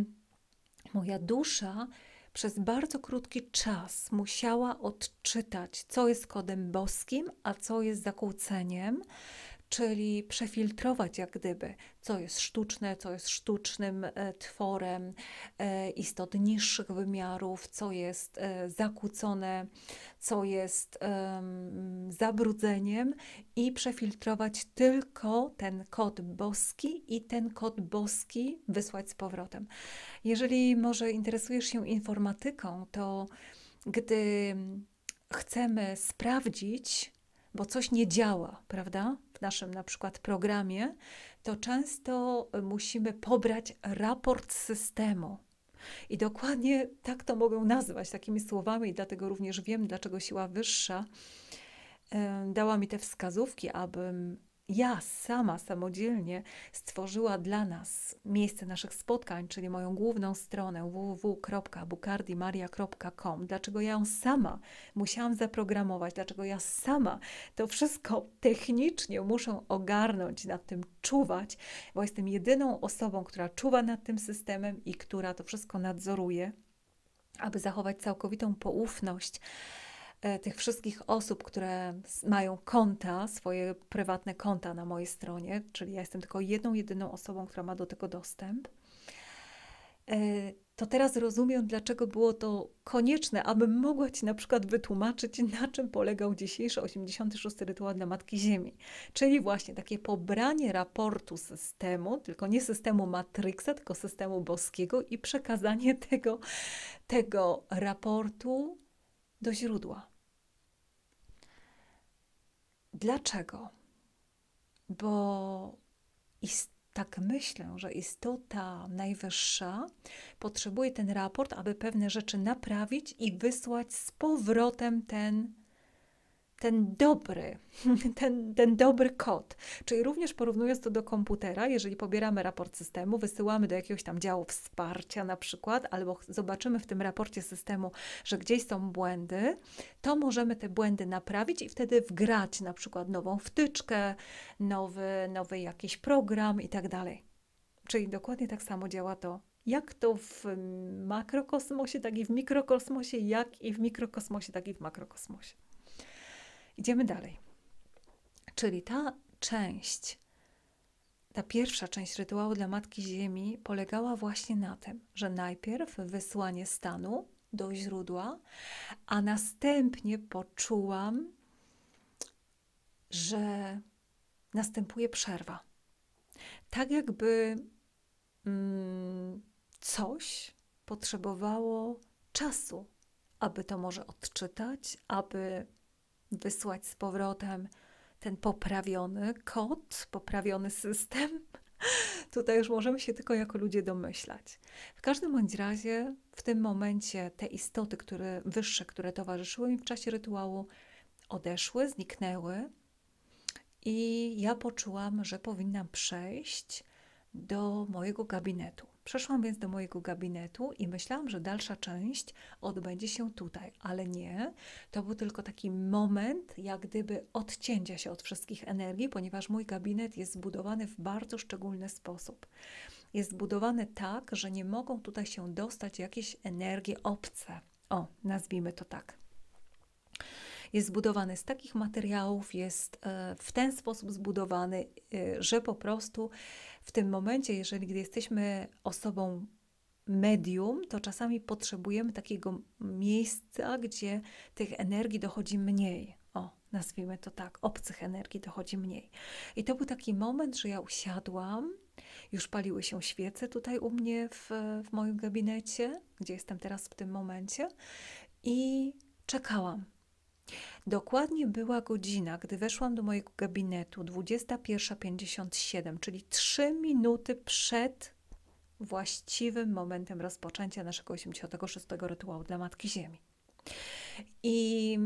moja dusza przez bardzo krótki czas musiała odczytać, co jest kodem boskim, a co jest zakłóceniem, czyli przefiltrować jak gdyby, co jest sztuczne, co jest sztucznym e, tworem e, istot niższych wymiarów, co jest e, zakłócone, co jest zabrudzeniem i przefiltrować tylko ten kod boski i ten kod boski wysłać z powrotem. Jeżeli może interesujesz się informatyką, to gdy chcemy sprawdzić, bo coś nie działa, prawda? w naszym na przykład programie, to często y, musimy pobrać raport systemu. I dokładnie tak to mogę nazwać, takimi słowami, i dlatego również wiem, dlaczego siła wyższa y, dała mi te wskazówki, abym ja sama samodzielnie stworzyła dla nas miejsce naszych spotkań, czyli moją główną stronę www.bukardimaria.com. Dlaczego ja ją sama musiałam zaprogramować, dlaczego ja sama to wszystko technicznie muszę ogarnąć, nad tym czuwać, bo jestem jedyną osobą, która czuwa nad tym systemem i która to wszystko nadzoruje, aby zachować całkowitą poufność E, tych wszystkich osób, które mają konta, swoje prywatne konta na mojej stronie, czyli ja jestem tylko jedną, jedyną osobą, która ma do tego dostęp, e, to teraz rozumiem, dlaczego było to konieczne, abym mogła Ci na przykład wytłumaczyć, na czym polegał dzisiejszy 86 rytuał dla Matki Ziemi. Czyli właśnie takie pobranie raportu systemu, tylko nie systemu Matrixa, tylko systemu boskiego i przekazanie tego, tego raportu do źródła. Dlaczego? Bo tak myślę, że istota najwyższa potrzebuje ten raport, aby pewne rzeczy naprawić i wysłać z powrotem ten ten dobry, ten, ten dobry kod. Czyli również porównując to do komputera, jeżeli pobieramy raport systemu, wysyłamy do jakiegoś tam działu wsparcia na przykład, albo zobaczymy w tym raporcie systemu, że gdzieś są błędy, to możemy te błędy naprawić i wtedy wgrać na przykład nową wtyczkę, nowy, nowy jakiś program i tak dalej. Czyli dokładnie tak samo działa to jak to w makrokosmosie, tak i w mikrokosmosie, jak i w mikrokosmosie, tak i w makrokosmosie. Idziemy dalej. Czyli ta część, ta pierwsza część rytuału dla Matki Ziemi polegała właśnie na tym, że najpierw wysłanie stanu do źródła, a następnie poczułam, że następuje przerwa. Tak jakby mm, coś potrzebowało czasu, aby to może odczytać, aby wysłać z powrotem ten poprawiony kod, poprawiony system. Tutaj już możemy się tylko jako ludzie domyślać. W każdym bądź razie w tym momencie te istoty, które, wyższe, które towarzyszyły mi w czasie rytuału, odeszły, zniknęły i ja poczułam, że powinnam przejść do mojego gabinetu. Przeszłam więc do mojego gabinetu i myślałam, że dalsza część odbędzie się tutaj, ale nie. To był tylko taki moment, jak gdyby odcięcia się od wszystkich energii, ponieważ mój gabinet jest zbudowany w bardzo szczególny sposób. Jest zbudowany tak, że nie mogą tutaj się dostać jakieś energie obce. O, nazwijmy to tak jest zbudowany z takich materiałów, jest e, w ten sposób zbudowany, e, że po prostu w tym momencie, jeżeli jesteśmy osobą medium, to czasami potrzebujemy takiego miejsca, gdzie tych energii dochodzi mniej. O, nazwijmy to tak, obcych energii dochodzi mniej. I to był taki moment, że ja usiadłam, już paliły się świece tutaj u mnie w, w moim gabinecie, gdzie jestem teraz w tym momencie, i czekałam. Dokładnie była godzina, gdy weszłam do mojego gabinetu 21.57, czyli 3 minuty przed właściwym momentem rozpoczęcia naszego 86. rytuału dla Matki Ziemi. I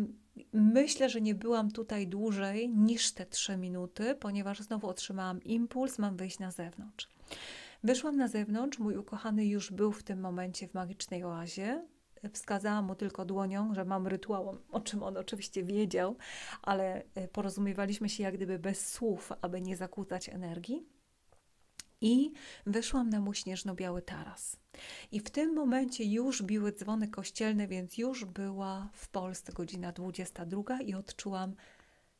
myślę, że nie byłam tutaj dłużej niż te 3 minuty, ponieważ znowu otrzymałam impuls, mam wyjść na zewnątrz. Wyszłam na zewnątrz, mój ukochany już był w tym momencie w magicznej oazie, Wskazałam mu tylko dłonią, że mam rytuał, o czym on oczywiście wiedział, ale e, porozumiewaliśmy się jak gdyby bez słów, aby nie zakłócać energii. I wyszłam na mu śnieżno-biały taras. I w tym momencie już biły dzwony kościelne, więc już była w Polsce godzina 22 i odczułam,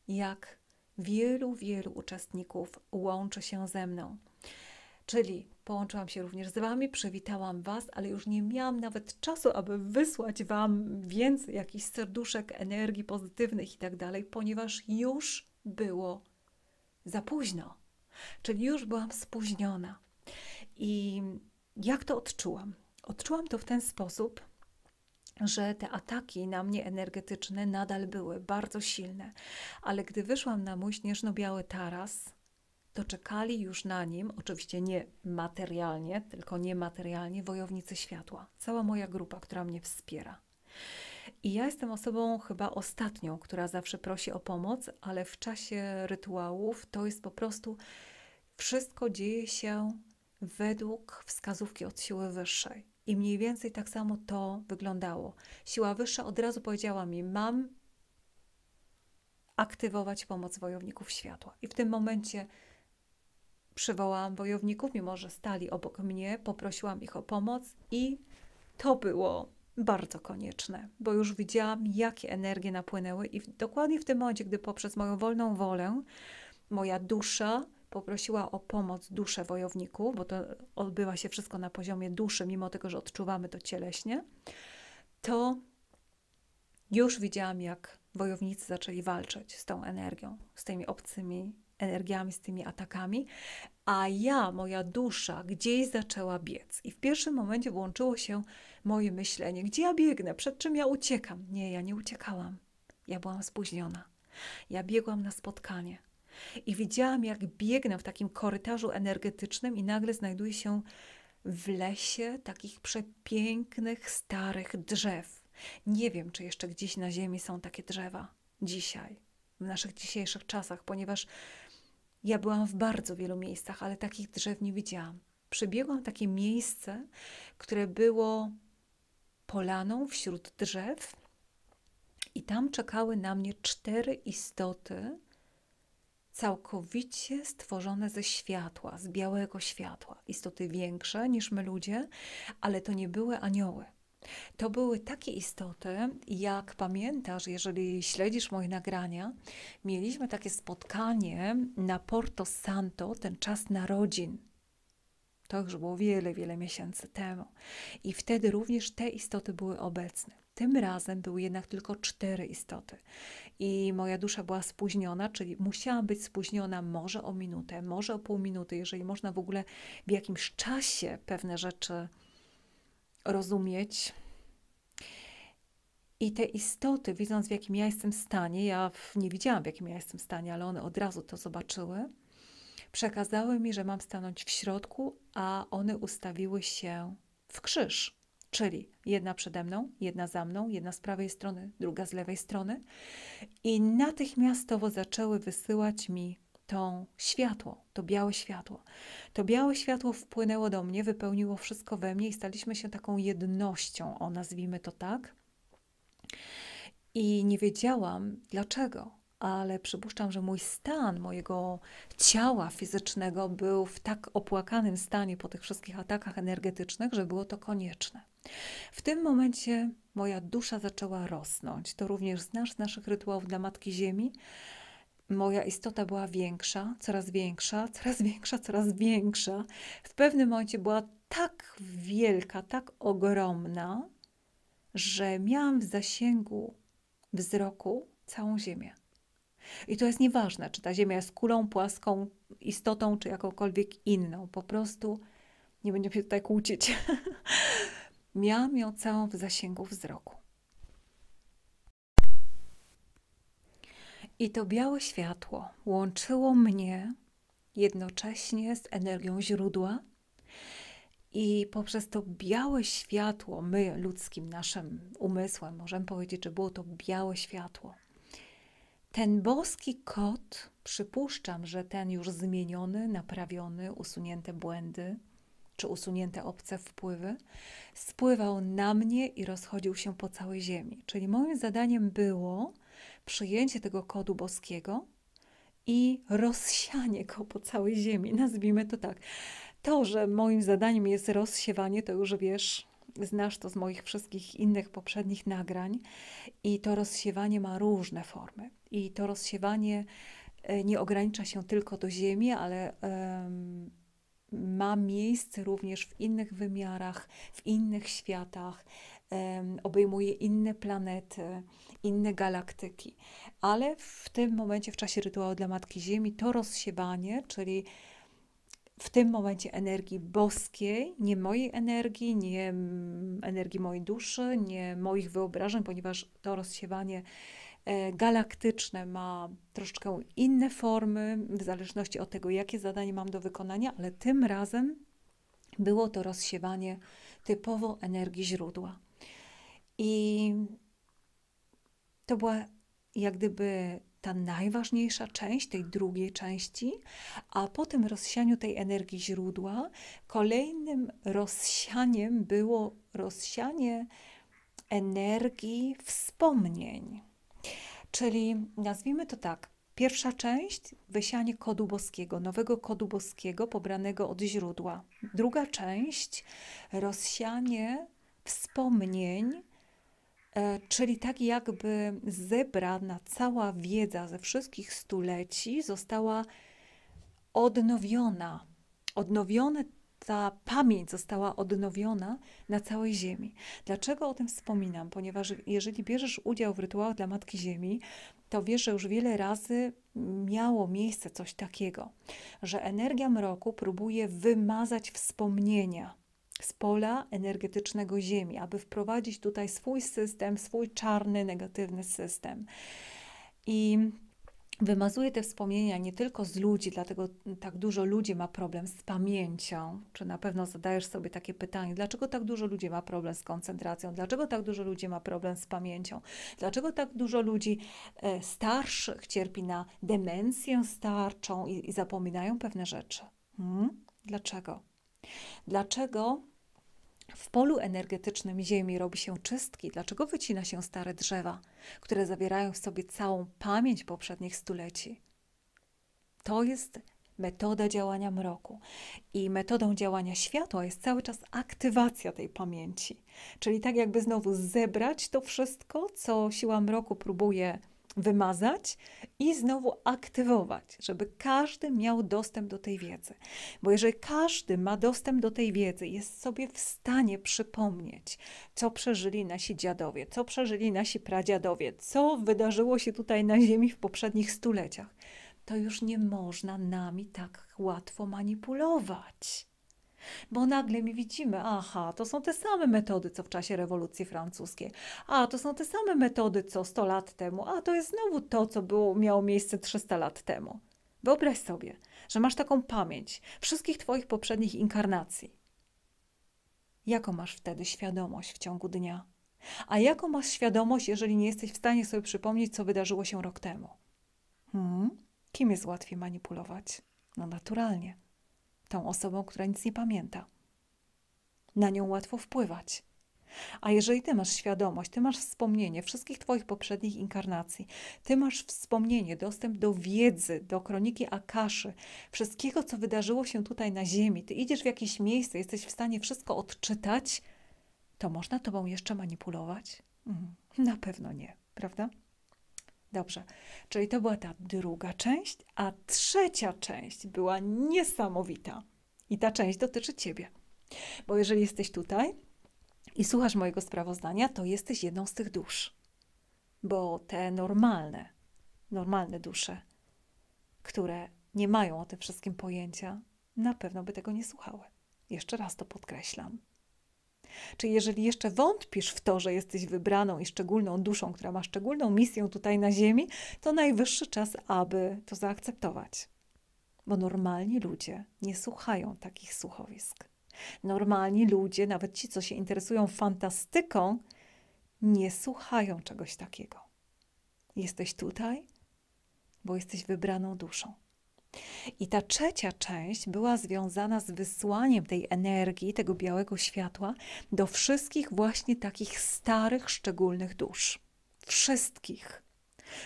jak wielu, wielu uczestników łączy się ze mną. Czyli połączyłam się również z Wami, przywitałam Was, ale już nie miałam nawet czasu, aby wysłać Wam więcej jakichś serduszek, energii pozytywnych i tak dalej, ponieważ już było za późno. Czyli już byłam spóźniona. I jak to odczułam? Odczułam to w ten sposób, że te ataki na mnie energetyczne nadal były bardzo silne, ale gdy wyszłam na mój śnieżno-biały taras, czekali już na nim, oczywiście nie materialnie, tylko niematerialnie, wojownicy światła. Cała moja grupa, która mnie wspiera. I ja jestem osobą chyba ostatnią, która zawsze prosi o pomoc, ale w czasie rytuałów to jest po prostu wszystko dzieje się według wskazówki od siły wyższej. I mniej więcej tak samo to wyglądało. Siła wyższa od razu powiedziała mi: Mam aktywować pomoc wojowników światła. I w tym momencie Przywołałam wojowników, mimo że stali obok mnie, poprosiłam ich o pomoc i to było bardzo konieczne, bo już widziałam, jakie energie napłynęły, i w, dokładnie w tym momencie, gdy poprzez moją wolną wolę moja dusza poprosiła o pomoc duszę wojowników, bo to odbywa się wszystko na poziomie duszy, mimo tego, że odczuwamy to cieleśnie, to już widziałam, jak wojownicy zaczęli walczyć z tą energią, z tymi obcymi energiami, z tymi atakami, a ja, moja dusza, gdzieś zaczęła biec. I w pierwszym momencie włączyło się moje myślenie: gdzie ja biegnę, przed czym ja uciekam? Nie, ja nie uciekałam. Ja byłam spóźniona. Ja biegłam na spotkanie. I widziałam, jak biegnę w takim korytarzu energetycznym, i nagle znajduję się w lesie takich przepięknych, starych drzew. Nie wiem, czy jeszcze gdzieś na Ziemi są takie drzewa dzisiaj, w naszych dzisiejszych czasach, ponieważ ja byłam w bardzo wielu miejscach, ale takich drzew nie widziałam. Przebiegłam takie miejsce, które było polaną wśród drzew, i tam czekały na mnie cztery istoty, całkowicie stworzone ze światła, z białego światła. Istoty większe niż my ludzie, ale to nie były anioły. To były takie istoty, jak pamiętasz, jeżeli śledzisz moje nagrania, mieliśmy takie spotkanie na Porto Santo, ten czas narodzin. To już było wiele, wiele miesięcy temu. I wtedy również te istoty były obecne. Tym razem były jednak tylko cztery istoty. I moja dusza była spóźniona, czyli musiała być spóźniona może o minutę, może o pół minuty, jeżeli można w ogóle w jakimś czasie pewne rzeczy rozumieć. I te istoty, widząc w jakim ja jestem stanie, ja nie widziałam w jakim ja jestem stanie, ale one od razu to zobaczyły, przekazały mi, że mam stanąć w środku, a one ustawiły się w krzyż. Czyli jedna przede mną, jedna za mną, jedna z prawej strony, druga z lewej strony, i natychmiastowo zaczęły wysyłać mi to światło, to białe światło. To białe światło wpłynęło do mnie, wypełniło wszystko we mnie i staliśmy się taką jednością, o nazwijmy to tak. I nie wiedziałam dlaczego, ale przypuszczam, że mój stan mojego ciała fizycznego był w tak opłakanym stanie po tych wszystkich atakach energetycznych, że było to konieczne. W tym momencie moja dusza zaczęła rosnąć. To również znasz z naszych rytuałów dla Matki Ziemi, moja istota była większa, coraz większa, coraz większa, coraz większa. W pewnym momencie była tak wielka, tak ogromna, że miałam w zasięgu wzroku całą Ziemię. I to jest nieważne, czy ta Ziemia jest kulą, płaską, istotą, czy jakąkolwiek inną. Po prostu nie będziemy się tutaj kłócić. miałam ją całą w zasięgu wzroku. I to białe światło łączyło mnie jednocześnie z energią źródła. I poprzez to białe światło, my ludzkim naszym umysłem, możemy powiedzieć, że było to białe światło. Ten boski kot, przypuszczam, że ten już zmieniony, naprawiony, usunięte błędy czy usunięte obce wpływy, spływał na mnie i rozchodził się po całej Ziemi. Czyli moim zadaniem było przyjęcie tego kodu boskiego i rozsianie go po całej ziemi. Nazwijmy to tak. To, że moim zadaniem jest rozsiewanie, to już wiesz, znasz to z moich wszystkich innych poprzednich nagrań. I to rozsiewanie ma różne formy. I to rozsiewanie e, nie ogranicza się tylko do ziemi, ale um, ma miejsce również w innych wymiarach, w innych światach, um, obejmuje inne planety inne galaktyki. Ale w tym momencie, w czasie rytuału dla Matki Ziemi, to rozsiebanie, czyli w tym momencie energii boskiej, nie mojej energii, nie energii mojej duszy, nie moich wyobrażeń, ponieważ to rozsiewanie e, galaktyczne ma troszeczkę inne formy, w zależności od tego, jakie zadanie mam do wykonania, ale tym razem było to rozsiewanie typowo energii źródła. I to była jak gdyby ta najważniejsza część tej drugiej części, a po tym rozsianiu tej energii źródła, kolejnym rozsianiem było rozsianie energii wspomnień. Czyli nazwijmy to tak. Pierwsza część wysianie kodu boskiego, nowego kodu boskiego pobranego od źródła. Druga część rozsianie wspomnień E, czyli tak jakby zebrana cała wiedza ze wszystkich stuleci została odnowiona. Odnowione ta pamięć została odnowiona na całej Ziemi. Dlaczego o tym wspominam? Ponieważ jeżeli bierzesz udział w rytuałach dla Matki Ziemi, to wiesz, że już wiele razy miało miejsce coś takiego, że energia mroku próbuje wymazać wspomnienia z pola energetycznego Ziemi, aby wprowadzić tutaj swój system, swój czarny, negatywny system. I wymazuje te wspomnienia nie tylko z ludzi, dlatego tak dużo ludzi ma problem z pamięcią. Czy na pewno zadajesz sobie takie pytanie, dlaczego tak dużo ludzi ma problem z koncentracją, dlaczego tak dużo ludzi ma problem z pamięcią, dlaczego tak dużo ludzi e, starszych cierpi na demencję starczą i, i zapominają pewne rzeczy? Hmm? Dlaczego? Dlaczego w polu energetycznym Ziemi robi się czystki? Dlaczego wycina się stare drzewa, które zawierają w sobie całą pamięć poprzednich stuleci? To jest metoda działania mroku. I metodą działania światła jest cały czas aktywacja tej pamięci. Czyli tak jakby znowu zebrać to wszystko, co siła mroku próbuje wymazać i znowu aktywować, żeby każdy miał dostęp do tej wiedzy. Bo jeżeli każdy ma dostęp do tej wiedzy, jest sobie w stanie przypomnieć, co przeżyli nasi dziadowie, co przeżyli nasi pradziadowie, co wydarzyło się tutaj na Ziemi w poprzednich stuleciach, to już nie można nami tak łatwo manipulować bo nagle mi widzimy, aha, to są te same metody, co w czasie rewolucji francuskiej, a to są te same metody, co 100 lat temu, a to jest znowu to, co było, miało miejsce 300 lat temu. Wyobraź sobie, że masz taką pamięć wszystkich Twoich poprzednich inkarnacji. Jaką masz wtedy świadomość w ciągu dnia? A jaką masz świadomość, jeżeli nie jesteś w stanie sobie przypomnieć, co wydarzyło się rok temu? Hmm? Kim jest łatwiej manipulować? No naturalnie, tą osobą, która nic nie pamięta. Na nią łatwo wpływać. A jeżeli ty masz świadomość, ty masz wspomnienie wszystkich twoich poprzednich inkarnacji, ty masz wspomnienie, dostęp do wiedzy, do kroniki Akaszy, wszystkiego, co wydarzyło się tutaj na Ziemi, ty idziesz w jakieś miejsce, jesteś w stanie wszystko odczytać, to można tobą jeszcze manipulować? Mm, na pewno nie, prawda? Dobrze, czyli to była ta druga część, a trzecia część była niesamowita. I ta część dotyczy Ciebie. Bo jeżeli jesteś tutaj i słuchasz mojego sprawozdania, to jesteś jedną z tych dusz. Bo te normalne, normalne dusze, które nie mają o tym wszystkim pojęcia, na pewno by tego nie słuchały. Jeszcze raz to podkreślam. Czy jeżeli jeszcze wątpisz w to, że jesteś wybraną i szczególną duszą, która ma szczególną misję tutaj na Ziemi, to najwyższy czas, aby to zaakceptować. Bo normalni ludzie nie słuchają takich słuchowisk. Normalni ludzie, nawet ci, co się interesują fantastyką, nie słuchają czegoś takiego. Jesteś tutaj, bo jesteś wybraną duszą. I ta trzecia część była związana z wysłaniem tej energii, tego białego światła do wszystkich właśnie takich starych, szczególnych dusz. Wszystkich,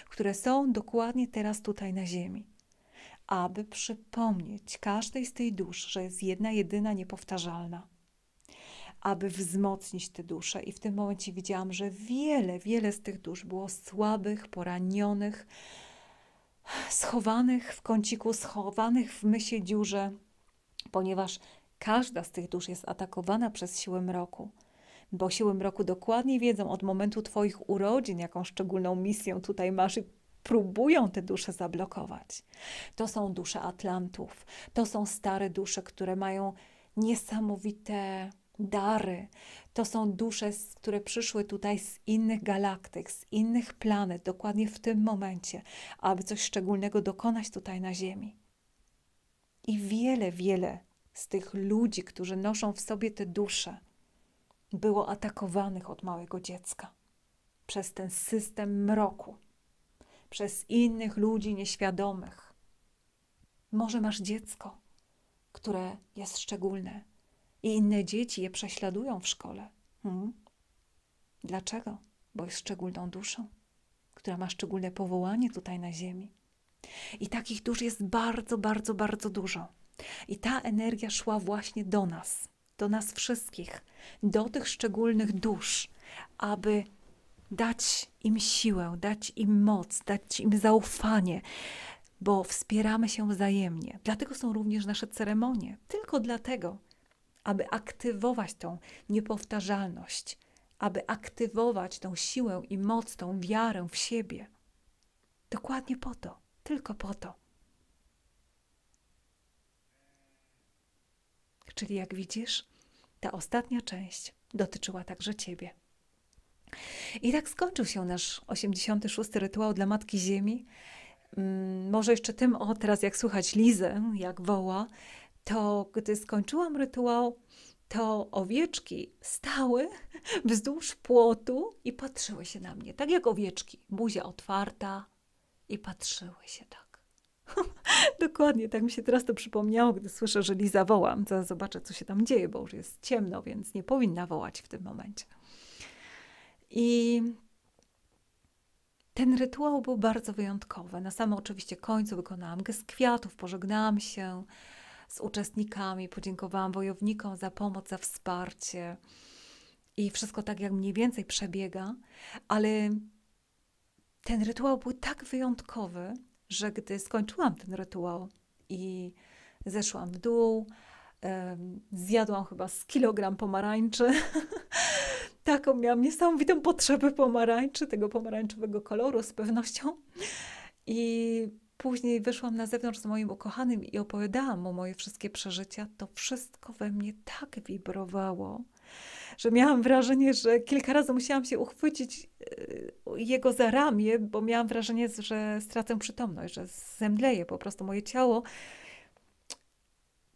które są dokładnie teraz tutaj na Ziemi, aby przypomnieć każdej z tej dusz, że jest jedna, jedyna, niepowtarzalna aby wzmocnić te dusze. I w tym momencie widziałam, że wiele, wiele z tych dusz było słabych, poranionych, schowanych w kąciku, schowanych w mysie dziurze, ponieważ każda z tych dusz jest atakowana przez siłę mroku. Bo siły mroku dokładnie wiedzą od momentu Twoich urodzin, jaką szczególną misję tutaj masz i próbują te dusze zablokować. To są dusze Atlantów, to są stare dusze, które mają niesamowite dary. To są dusze, które przyszły tutaj z innych galaktyk, z innych planet, dokładnie w tym momencie, aby coś szczególnego dokonać tutaj na Ziemi. I wiele, wiele z tych ludzi, którzy noszą w sobie te dusze, było atakowanych od małego dziecka przez ten system mroku, przez innych ludzi nieświadomych. Może masz dziecko, które jest szczególne, i inne dzieci je prześladują w szkole. Hmm? Dlaczego? Bo jest szczególną duszą, która ma szczególne powołanie tutaj na Ziemi. I takich dusz jest bardzo, bardzo, bardzo dużo. I ta energia szła właśnie do nas, do nas wszystkich, do tych szczególnych dusz, aby dać im siłę, dać im moc, dać im zaufanie, bo wspieramy się wzajemnie. Dlatego są również nasze ceremonie. Tylko dlatego, aby aktywować tą niepowtarzalność, aby aktywować tą siłę i moc, tą wiarę w siebie. Dokładnie po to, tylko po to. Czyli jak widzisz, ta ostatnia część dotyczyła także ciebie. I tak skończył się nasz 86. rytuał dla Matki Ziemi. Mm, może jeszcze tym, o teraz jak słychać Lizę, jak woła, to gdy skończyłam rytuał, to owieczki stały wzdłuż płotu i patrzyły się na mnie, tak jak owieczki, buzia otwarta i patrzyły się tak. Dokładnie, tak mi się teraz to przypomniało, gdy słyszę, że Liza wołam. Zaraz zobaczę, co się tam dzieje, bo już jest ciemno, więc nie powinna wołać w tym momencie. I ten rytuał był bardzo wyjątkowy. Na samym oczywiście końcu wykonałam gest kwiatów, pożegnałam się z uczestnikami, podziękowałam wojownikom za pomoc, za wsparcie. I wszystko tak jak mniej więcej przebiega, ale ten rytuał był tak wyjątkowy, że gdy skończyłam ten rytuał i zeszłam w dół, zjadłam chyba z kilogram pomarańczy. Taką miałam niesamowitą potrzebę pomarańczy, tego pomarańczowego koloru z pewnością. I Później wyszłam na zewnątrz z moim ukochanym i opowiadałam mu moje wszystkie przeżycia. To wszystko we mnie tak wibrowało, że miałam wrażenie, że kilka razy musiałam się uchwycić e, jego za ramię, bo miałam wrażenie, że stracę przytomność, że zemdleję po prostu moje ciało.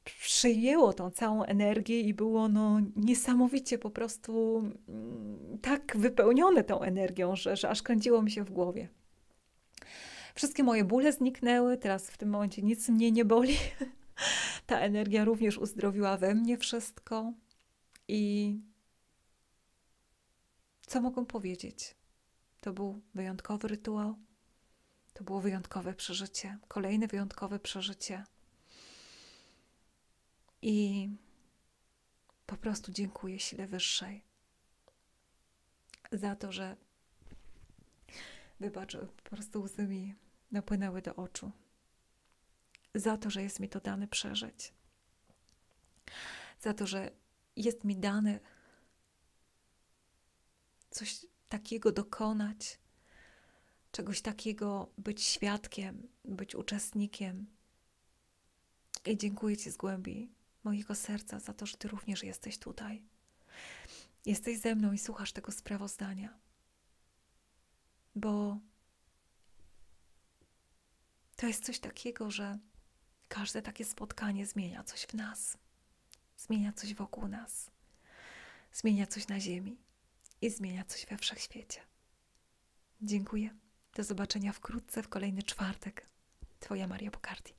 Przyjęło tą całą energię i było no niesamowicie po prostu mm, tak wypełnione tą energią, że, że aż kręciło mi się w głowie. Wszystkie moje bóle zniknęły, teraz w tym momencie nic mnie nie boli. Ta energia również uzdrowiła we mnie wszystko. I co mogę powiedzieć? To był wyjątkowy rytuał, to było wyjątkowe przeżycie, kolejne wyjątkowe przeżycie. I po prostu dziękuję sile wyższej za to, że wybaczył po prostu łzy mi napłynęły do oczu. Za to, że jest mi to dane przeżyć. Za to, że jest mi dane coś takiego dokonać, czegoś takiego być świadkiem, być uczestnikiem. I dziękuję Ci z głębi mojego serca za to, że Ty również jesteś tutaj. Jesteś ze mną i słuchasz tego sprawozdania, bo to jest coś takiego, że każde takie spotkanie zmienia coś w nas, zmienia coś wokół nas, zmienia coś na Ziemi i zmienia coś we wszechświecie. Dziękuję. Do zobaczenia wkrótce w kolejny czwartek. Twoja Maria Pokardi.